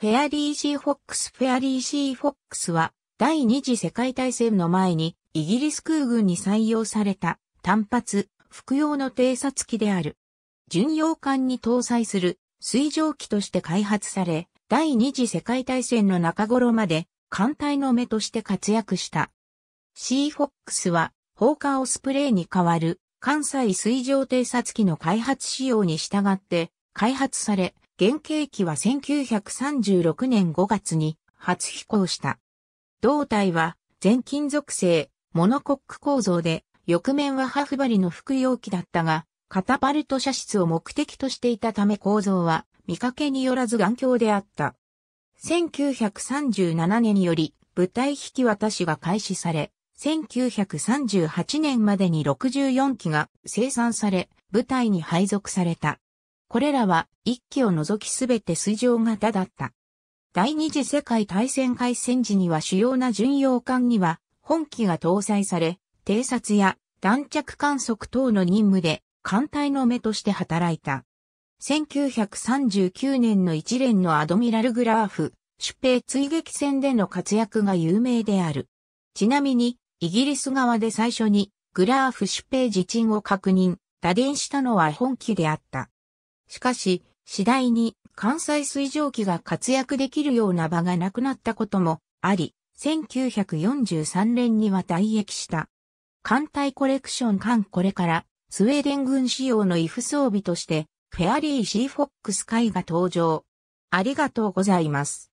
フェアリーシーフォックスフェアリーシーフォックスは第二次世界大戦の前にイギリス空軍に採用された単発、服用の偵察機である。巡洋艦に搭載する水蒸気として開発され、第二次世界大戦の中頃まで艦隊の目として活躍した。シーフォックスは放火オスプレイに代わる関西水上偵察機の開発仕様に従って開発され、原型機は1936年5月に初飛行した。胴体は全金属製、モノコック構造で、翼面はハフバリの服用機だったが、カタパルト射出を目的としていたため構造は見かけによらず眼鏡であった。1937年により部隊引き渡しが開始され、1938年までに64機が生産され、部隊に配属された。これらは一機を除きすべて水上型だった。第二次世界大戦開戦時には主要な巡洋艦には本機が搭載され、偵察や弾着観測等の任務で艦隊の目として働いた。1939年の一連のアドミラルグラーフ、出兵追撃戦での活躍が有名である。ちなみに、イギリス側で最初にグラーフ出兵自沈を確認、打電したのは本機であった。しかし、次第に関西水蒸気が活躍できるような場がなくなったこともあり、1943年には退役した。艦隊コレクション艦これからスウェーデン軍仕様のイフ装備としてフェアリーシーフォックス海が登場。ありがとうございます。